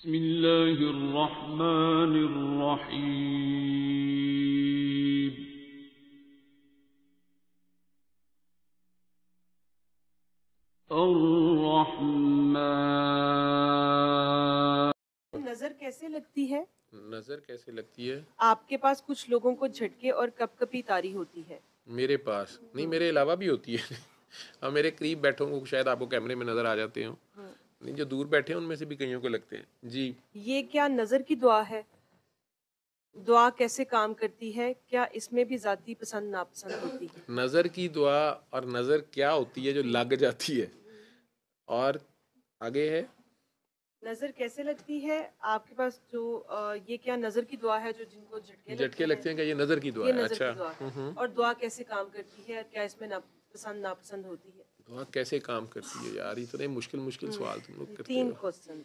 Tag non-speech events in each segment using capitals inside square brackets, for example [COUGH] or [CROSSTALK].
بسم الله الرحمن الرحيم الرحمن नजर कैसे लगती है नजर कैसे लगती है आपके पास कुछ लोगों को झटके और कपकपी तारी होती है मेरे पास नहीं मेरे अलावा भी होती है [LAUGHS] हाँ मेरे करीब बैठों को शायद आपको कैमरे में नजर आ जाते हो हाँ। नहीं जो दूर बैठे हैं उनमें से भी कईयों को लगते हैं जी ये क्या नज़र की दुआ है दुआ कैसे काम करती है क्या इसमें भी ज़ाती पसंद नापसंद होती है नज़र की दुआ और नज़र क्या होती है जो लग जाती है और आगे है नज़र कैसे लगती है आपके पास जो ये क्या नज़र की दुआ है जो जिनको झटके झटके लगते हैं क्या ये नज़र की दुआ है अच्छा हम्म, हम्म। और दुआ कैसे काम करती है क्या इसमें पसंद नापसंद होती है वहाँ कैसे काम करती है यार इतने तो मुश्किल मुश्किल सवाल तुम लोग करते तीन क्वेश्चन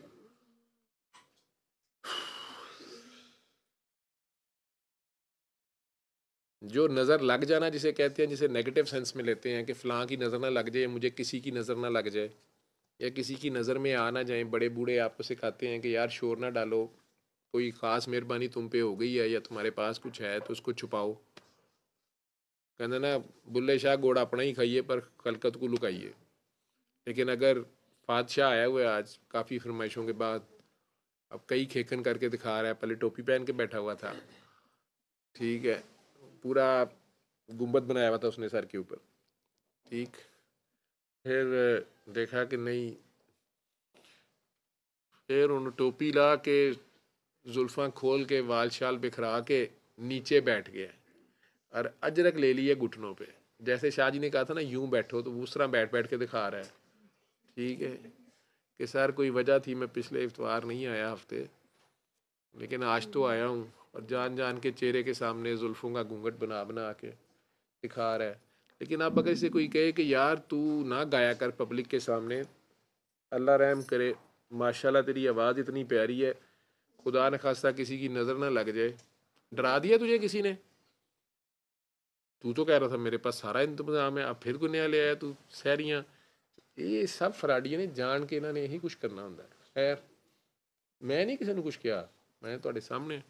जो नज़र लग जाना जिसे कहते हैं जिसे नेगेटिव सेंस में लेते हैं कि फ़लाँ की नज़र ना लग जाए मुझे किसी की नज़र ना लग जाए या किसी की नज़र में आ ना जाए बड़े बूढ़े आपको सिखाते हैं कि यार शोर ना डालो कोई ख़ास मेहरबानी तुम पे हो गई है या तुम्हारे पास कुछ है तो उसको छुपाओ कहना ना बुल्ले शाह गोड़ अपना ही खाइए पर कलकत को लुकाइए लेकिन अगर फादशाह आया हुआ है आज काफ़ी फरमाइशों के बाद अब कई खेखन करके दिखा रहा है पहले टोपी पहन के बैठा हुआ था ठीक है पूरा गुम्बद बनाया हुआ था उसने सर के ऊपर ठीक फिर देखा कि नहीं फिर उन टोपी ला के जुल्फ़ा खोल के वाल शाल बिखरा के नीचे बैठ गया और अजरक ले लिया घुटनों पे जैसे शाहजी ने कहा था ना यूं बैठो तो उस तरह बैठ बैठ के दिखा रहा है ठीक है कि सर कोई वजह थी मैं पिछले इतवार नहीं आया हफ्ते लेकिन आज तो आया हूँ और जान जान के चेहरे के सामने जुल्फ़ों का घूंघट बना बना के दिखा रहा है लेकिन आप अगर इसे कोई कहे कि यार तू ना गाया कर पब्लिक के सामने अल्लाह रहम करे माशाल्लाह तेरी आवाज़ इतनी प्यारी है खुदा न खास्ता किसी की नज़र ना लग जाए डरा दिया तुझे किसी ने तू तो कह रहा था मेरे पास सारा इंतजाम है अब फिर को नया ले आया तू सैरियाँ ये सब फराडिया ने जान के इन्होंने यही कुछ करना होंगे खैर मैं नहीं किसी ਕਿਸੇ ਨੂੰ ਕੁਝ ਕਿਹਾ तो ਤੁਹਾਡੇ ਸਾਹਮਣੇ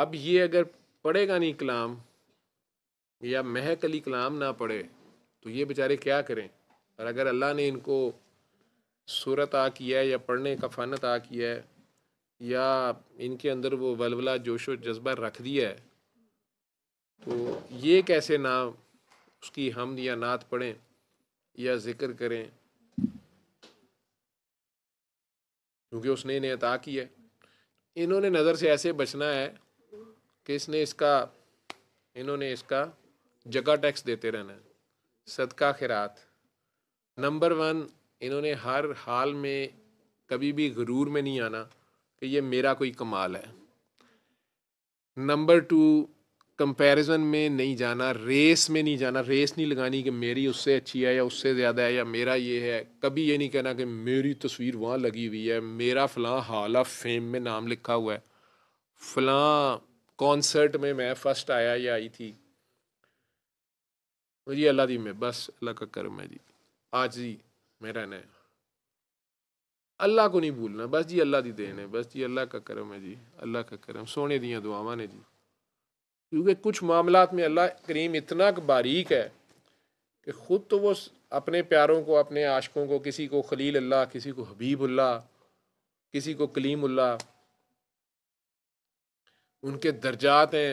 अब ये अगर पढ़ेगा नहीं कलाम या महक अली कलाम ना पढ़े तो ये बेचारे क्या करें और अगर अल्लाह ने इनको सूरत आ किया है या पढ़ने का फ़न आ किया है या इनके अंदर वो वलवला जोश व जज्बा रख दिया है तो ये कैसे ना उसकी हमद या नात पढ़ें या ज़िक्र करें क्योंकि उसने इन्हें अता किया इन्होंने नज़र से ऐसे बचना है कि इसने इसका इन्होंने इसका जगह टैक्स देते रहना है सदका खैरात नंबर वन इन्होंने हर हाल में कभी भी गरूर में नहीं आना कि ये मेरा कोई कमाल है नंबर टू कंपैरिजन में नहीं जाना रेस में नहीं जाना रेस नहीं लगानी कि मेरी उससे अच्छी है या उससे ज़्यादा है या मेरा ये है कभी ये नहीं कहना कि मेरी तस्वीर वहाँ लगी हुई है मेरा फ़लाँ हाल ऑफ फेम में नाम लिखा हुआ है फ़लाँ कॉन्सर्ट में मैं फ़र्स्ट आया या आई थी जी अल्लाह दी में बस अल्लाह का करम है जी आज ही मेरा है अल्लाह को नहीं भूलना बस जी अल्लाह की देन है बस जी अल्लाह का करम है जी अल्लाह का करम सोने दिया दुआव ने जी क्योंकि कुछ मामला में अल्लाह करीम इतना बारीक है कि ख़ुद तो वो अपने प्यारों को अपने आशकों को किसी को खलील अल्लाह किसी को हबीबुल्ला किसी को कलीमुल्ला उनके दर्जात हैं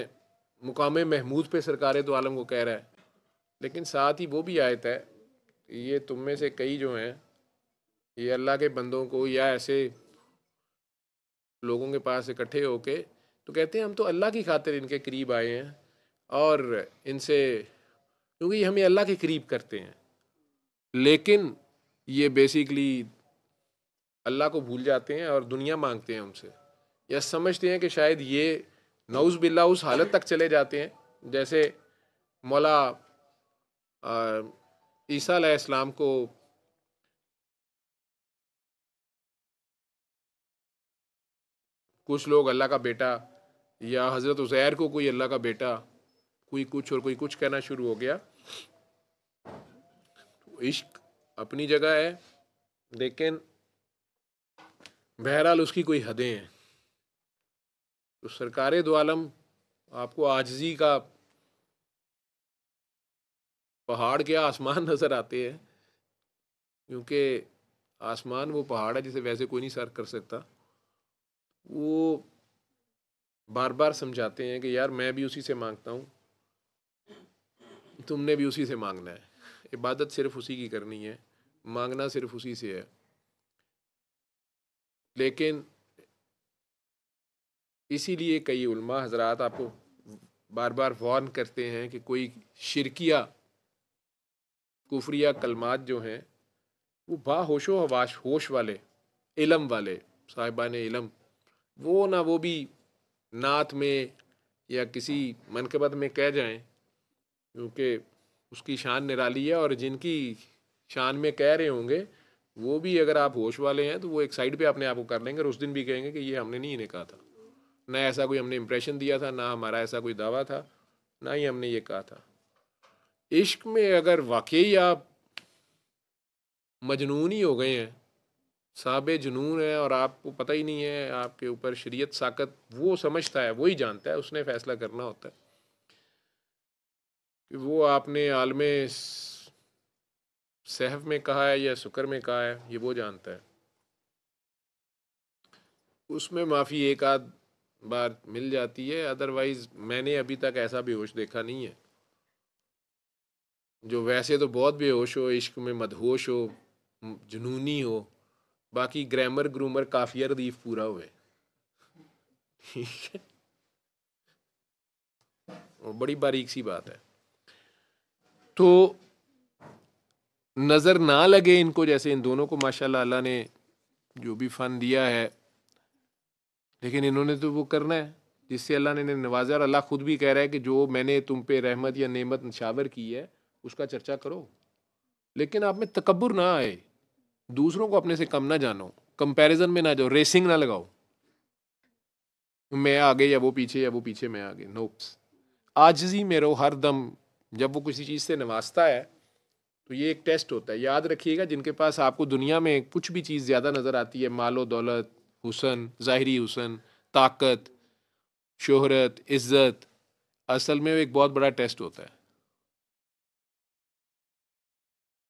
मुकाम महमूद पे सरकार तो आलम को कह रहा है लेकिन साथ ही वो भी आयत है ये तुम में से कई जो हैं ये अल्लाह के बंदों को या ऐसे लोगों के पास इकट्ठे होके तो कहते हैं हम तो अल्लाह की खातिर इनके करीब आए हैं और इनसे क्योंकि हम ये अल्लाह के करीब करते हैं लेकिन ये बेसिकली अल्लाह को भूल जाते हैं और दुनिया मांगते हैं हमसे या समझते हैं कि शायद ये नौज़ बिल्ला उस हालत तक चले जाते हैं जैसे मौला आ, ईसा इस्लाम को कुछ लोग अल्लाह का बेटा या हज़रत उज़ैर को कोई अल्लाह का बेटा कोई कुछ और कोई कुछ कहना शुरू हो गया तो इश्क अपनी जगह है लेकिन बहरहाल उसकी कोई हदें हैं तो सरकार दो आलम आपको आजजी का पहाड़ क्या आसमान [LAUGHS] नज़र आते हैं क्योंकि आसमान वो पहाड़ है जिसे वैसे कोई नहीं सर कर सकता वो बार बार समझाते हैं कि यार मैं भी उसी से मांगता हूँ तुमने भी उसी से मांगना है इबादत सिर्फ उसी की करनी है मांगना सिर्फ उसी से है लेकिन इसीलिए कई उल्मा हजरात आपको बार बार वार्न करते हैं कि कोई शिरकिया कुफरिया कलमात जो हैं वो बा होशो हवाश होश वाले इलम वाले साहिबान इलम वो ना वो भी नात में या किसी मनकबत में कह जाएं क्योंकि उसकी शान निराली है और जिनकी शान में कह रहे होंगे वो भी अगर आप होश वाले हैं तो वो एक साइड पे अपने आप को कर लेंगे और उस दिन भी कहेंगे कि ये हमने नहीं इन्हें कहा था ना ऐसा कोई हमने इम्प्रेशन दिया था ना हमारा ऐसा कोई दावा था ना ही हमने ये कहा था इश्क में अगर वाकई आप मजनून ही हो गए हैं साब जुनून है और आपको पता ही नहीं है आपके ऊपर शरीयत साकत वो समझता है वही जानता है उसने फैसला करना होता है कि वो आपने आलम सहफ में कहा है या शुक्र में कहा है ये वो जानता है उसमें माफ़ी एक आध बार मिल जाती है अदरवाइज़ मैंने अभी तक ऐसा बेहोश देखा नहीं है जो वैसे तो बहुत बेहोश हो इश्क में मदहोश हो जुनूनी हो बाकी ग्रामर ग्रूमर काफ़ी रदीफ पूरा हुए ठीक है और बड़ी बारीक सी बात है तो नज़र ना लगे इनको जैसे इन दोनों को माशाल्लाह अल्लाह ने जो भी फ़न दिया है लेकिन इन्होंने तो वो करना है जिससे अल्लाह ने नवाजा और अल्लाह ख़ुद भी कह रहा है कि जो मैंने तुम पे रहमत या नेमत नशावर की है उसका चर्चा करो लेकिन आप में तकबर ना आए दूसरों को अपने से कम ना जानो कंपैरिजन में ना जाओ रेसिंग ना लगाओ मैं आगे या वो पीछे या वो पीछे मैं आगे नोप्स आजजी में रहो हर दम जब वो किसी चीज़ से नवाजता है तो ये एक टेस्ट होता है याद रखिएगा जिनके पास आपको दुनिया में कुछ भी चीज़ ज़्यादा नज़र आती है मालो दौलत हुसन ज़ाहरी हुसन ताकत शोहरत इज़्ज़त असल में वो एक बहुत बड़ा टेस्ट होता है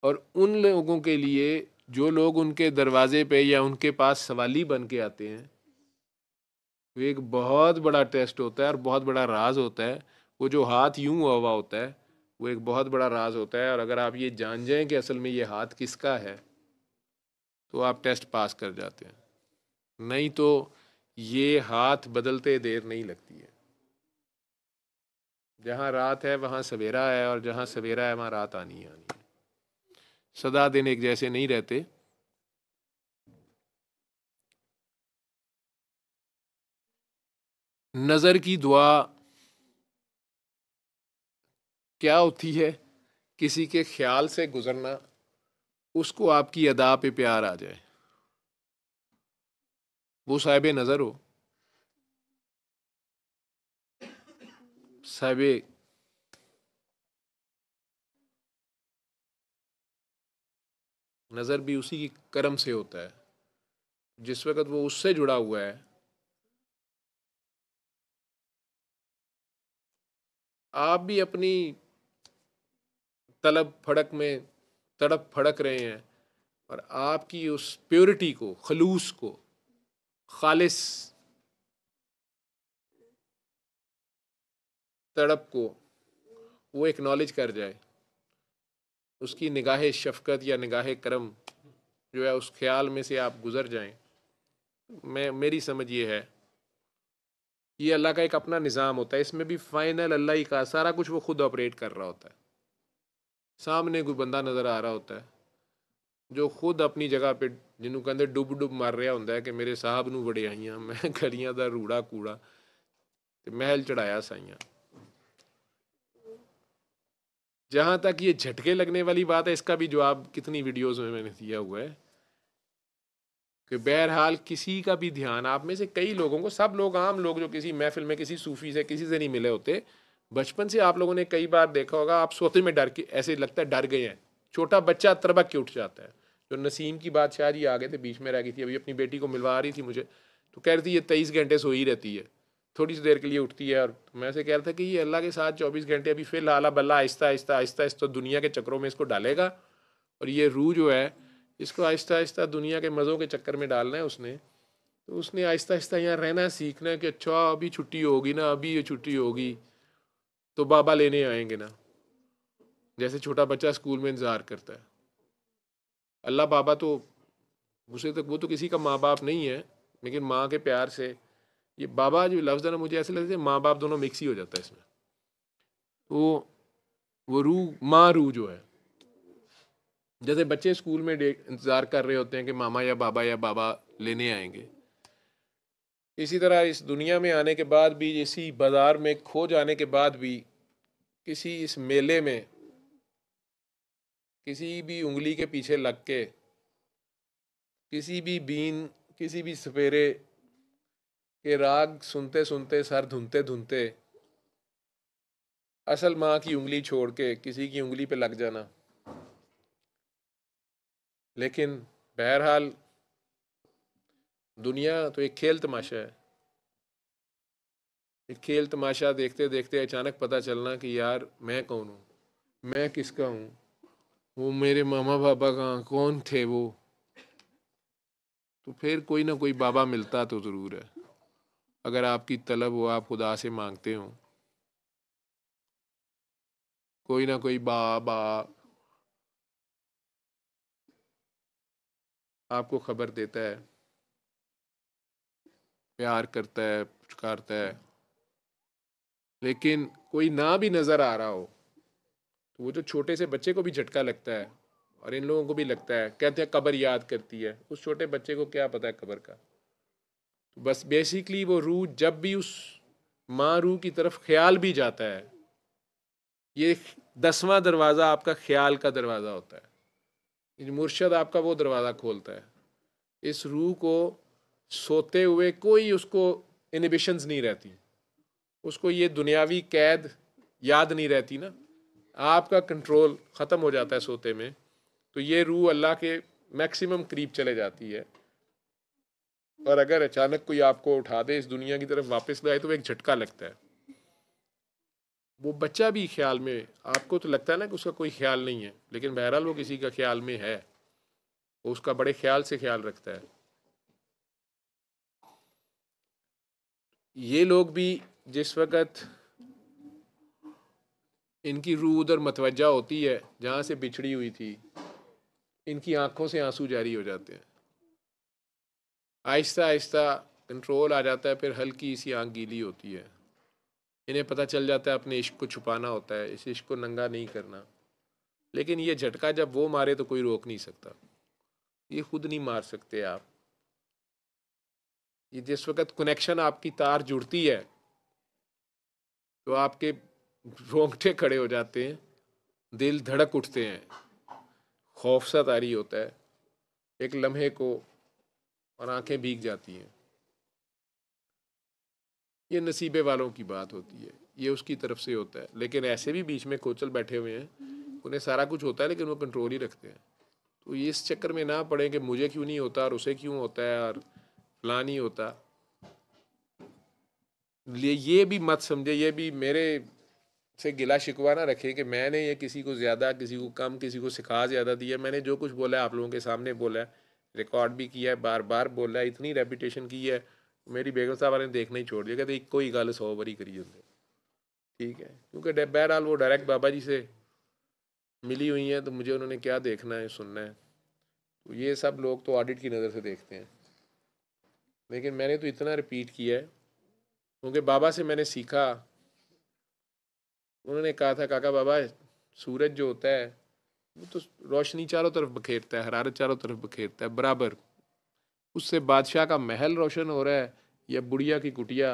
और उन लोगों के लिए जो लोग उनके दरवाजे पे या उनके पास सवाली बन के आते हैं वो एक बहुत बड़ा टेस्ट होता है और बहुत बड़ा राज होता है वो जो हाथ यूं हुआ होता है वो एक बहुत बड़ा राज होता है और अगर आप ये जान जाएं कि असल में ये हाथ किसका है तो आप टेस्ट पास कर जाते हैं नहीं तो ये हाथ बदलते देर नहीं लगती है जहाँ रात है वहाँ सवेरा है और जहाँ सवेरा है वहाँ रात आनी ही आनी सदा दिन एक जैसे नहीं रहते नज़र की दुआ क्या होती है किसी के ख्याल से गुजरना उसको आपकी अदा पे प्यार आ जाए वो साहेब नज़र हो साहेब नज़र भी उसी की कर्म से होता है जिस वक़्त वो उससे जुड़ा हुआ है आप भी अपनी तलब फड़क में तड़प फड़क रहे हैं और आपकी उस प्योरिटी को खलूस को खालिस तड़प को वो एक्नॉलेज कर जाए उसकी निगाह शफकत या निगाह करम जो है उस ख्याल में से आप गुज़र जाएं मैं मेरी समझ ये है ये अल्लाह का एक अपना निज़ाम होता है इसमें भी फ़ाइनल अल्लाह ही का सारा कुछ वो खुद ऑपरेट कर रहा होता है सामने कोई बंदा नज़र आ रहा होता है जो खुद अपनी जगह पे जिन्होंने कहते डुब डुब मार रहा होंगे कि मेरे साहब नड़े आईया मैं [LAUGHS] गलिया का रूड़ा कूड़ा तो महल चढ़ाया साइया जहाँ तक ये झटके लगने वाली बात है इसका भी जवाब कितनी वीडियोस में मैंने दिया हुआ है कि बहरहाल किसी का भी ध्यान आप में से कई लोगों को सब लोग आम लोग जो किसी महफिल में किसी सूफी से किसी से नहीं मिले होते बचपन से आप लोगों ने कई बार देखा होगा आप सोते में डर के ऐसे लगता है डर गए हैं छोटा बच्चा तरबक के उठ जाता है जो नसीम की बात शायद ये आ गए थे बीच में रह गई थी अभी अपनी बेटी को मिलवा रही थी मुझे तो कह रही थी ये तेईस घंटे सो ही रहती है थोड़ी सी देर के लिए उठती है और मैं उसे कह रहा था कि ये अल्लाह के साथ चौबीस घंटे अभी फिर लाला बल्ला आहिस्ता आहिस्ता आहिस्ता आहिस्ता दुनिया के चक्करों में इसको डालेगा और ये रूह जो है इसको आहिस्ता आहिस्ता दुनिया के मज़ों के चक्कर में डालना है उसने तो उसने आहिस्ता आहिस्ता यहाँ रहना है सीखना है कि अच्छा अभी छुट्टी होगी ना अभी ये छुट्टी होगी तो बाबा लेने आएंगे ना जैसे छोटा बच्चा स्कूल में इंतज़ार करता है अल्लाह बाबा तो उसे तक तो, वो तो किसी का माँ बाप नहीं है लेकिन माँ के प्यार से ये बाबा जो लफ्ज़ है ना मुझे ऐसे लगता है माँ बाप दोनों मिक्स ही हो जाता है इसमें तो वो रू माँ रू जो है जैसे बच्चे स्कूल में इंतज़ार कर रहे होते हैं कि मामा या बाबा या बाबा लेने आएंगे इसी तरह इस दुनिया में आने के बाद भी इसी बाज़ार में खो जाने के बाद भी किसी इस मेले में किसी भी उंगली के पीछे लग के किसी भी बीन किसी भी सपेरे कि राग सुनते सुनते सर धुनते धुनते असल माँ की उंगली छोड़ के किसी की उंगली पे लग जाना लेकिन बहरहाल दुनिया तो एक खेल तमाशा है एक खेल तमाशा देखते देखते अचानक पता चलना कि यार मैं कौन हूँ मैं किसका हूँ वो मेरे मामा बाबा का कौन थे वो तो फिर कोई ना कोई बाबा मिलता तो ज़रूर है अगर आपकी तलब हो आप खुदा से मांगते हो कोई ना कोई बा बा आपको खबर देता है प्यार करता है पुचकारता है लेकिन कोई ना भी नज़र आ रहा हो तो वो जो छोटे से बच्चे को भी झटका लगता है और इन लोगों को भी लगता है कहते हैं कबर याद करती है उस छोटे बच्चे को क्या पता है कबर का तो बस बेसिकली वो रूह जब भी उस माँ रूह की तरफ ख्याल भी जाता है ये दसवां दरवाज़ा आपका ख्याल का दरवाज़ा होता है मुर्शद आपका वो दरवाज़ा खोलता है इस रूह को सोते हुए कोई उसको इनिबिशंस नहीं रहती उसको ये दुनियावी कैद याद नहीं रहती ना आपका कंट्रोल ख़त्म हो जाता है सोते में तो ये रूह अल्लाह के मैक्सिमम करीब चले जाती है और अगर अचानक कोई आपको उठा दे इस दुनिया की तरफ वापस आए तो वो एक झटका लगता है वो बच्चा भी ख्याल में आपको तो लगता है ना कि उसका कोई ख्याल नहीं है लेकिन बहरहाल वो किसी का ख्याल में है वो उसका बड़े ख्याल से ख्याल रखता है ये लोग भी जिस वक़्त इनकी रूह उधर मतवजा होती है जहाँ से बिछड़ी हुई थी इनकी आंखों से आंसू जारी हो जाते हैं आहिस्ता आहिस्ता कंट्रोल आ जाता है फिर हल्की सी आँख गीली होती है इन्हें पता चल जाता है अपने इश्क को छुपाना होता है इस इश्क को नंगा नहीं करना लेकिन ये झटका जब वो मारे तो कोई रोक नहीं सकता ये खुद नहीं मार सकते आप ये जिस वक्त कनेक्शन आपकी तार जुड़ती है तो आपके रोंगटे खड़े हो जाते हैं दिल धड़क उठते हैं खौफ सा तारी होता है एक लम्हे को और आंखें भीग जाती हैं ये नसीबे वालों की बात होती है ये उसकी तरफ से होता है लेकिन ऐसे भी बीच में कोचल बैठे हुए हैं उन्हें सारा कुछ होता है लेकिन वो कंट्रोल ही रखते हैं तो ये इस चक्कर में ना पड़े कि मुझे क्यों नहीं होता और उसे क्यों होता है और फला नहीं होता ये भी मत समझे ये भी मेरे से गिला शिकवा ना रखे कि मैंने ये किसी को ज़्यादा किसी को कम किसी को सिखा ज़्यादा दिया मैंने जो कुछ बोला है आप लोगों के सामने बोला है रिकॉर्ड भी किया है बार बार बोला है इतनी रेपिटेशन की है मेरी बेगम साहब वाले ने देखना ही छोड़ दिया कहते एक ही गल सौ बारी करी जाते ठीक है क्योंकि बहरहाल वो डायरेक्ट बाबा जी से मिली हुई हैं तो मुझे उन्होंने क्या देखना है सुनना है तो ये सब लोग तो ऑडिट की नज़र से देखते हैं लेकिन मैंने तो इतना रिपीट किया है क्योंकि बाबा से मैंने सीखा उन्होंने कहा था काका बाबा सूरज जो होता है वो तो रोशनी चारों तरफ बखेरता है हरारत चारों तरफ बखेरता है बराबर उससे बादशाह का महल रोशन हो रहा है या बुढ़िया की कुटिया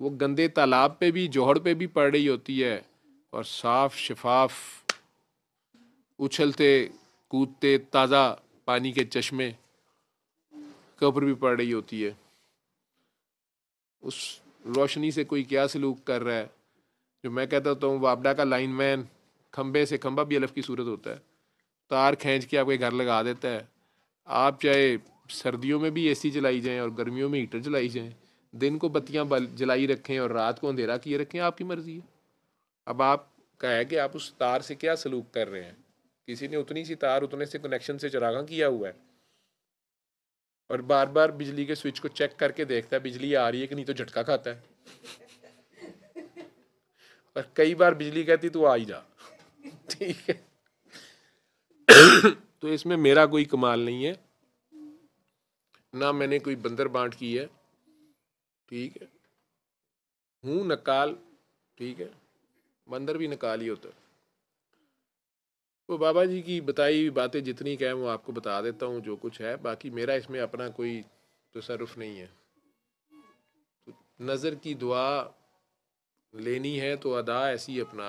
वो गंदे तालाब पे भी जोहड़ पे भी पड़ रही होती है और साफ शफाफ उछलते कूदते ताज़ा पानी के चश्मे के ऊपर भी पड़ रही होती है उस रोशनी से कोई क्या सलूक कर रहा है जो मैं कहता तो हूँ वापडा का लाइन मैन खम्बे से खम्बा भी अलफ की सूरत होता है तार खींच के आपके घर लगा देता है आप चाहे सर्दियों में भी एसी जलाई जाए और गर्मियों में हीटर जलाई जाए दिन को बत्तियाँ जलाई रखें और रात को अंधेरा किए रखें आपकी मर्ज़ी है अब आप कहे कि आप उस तार से क्या सलूक कर रहे हैं किसी ने उतनी सी तार उतने से कनेक्शन से चरागा किया हुआ है और बार बार बिजली के स्विच को चेक करके देखता है बिजली आ रही है कि नहीं तो झटका खाता है और कई बार बिजली कहती तो आ ही जा ठीक है [COUGHS] तो इसमें मेरा कोई कमाल नहीं है ना मैंने कोई बंदर बांट की है ठीक है हूं नकाल ठीक है बंदर भी नकाल ही होता है तो बाबा जी की बताई हुई बातें जितनी कहें वो आपको बता देता हूँ जो कुछ है बाकी मेरा इसमें अपना कोई तसरफ नहीं है तो नज़र की दुआ लेनी है तो अदा ऐसी अपना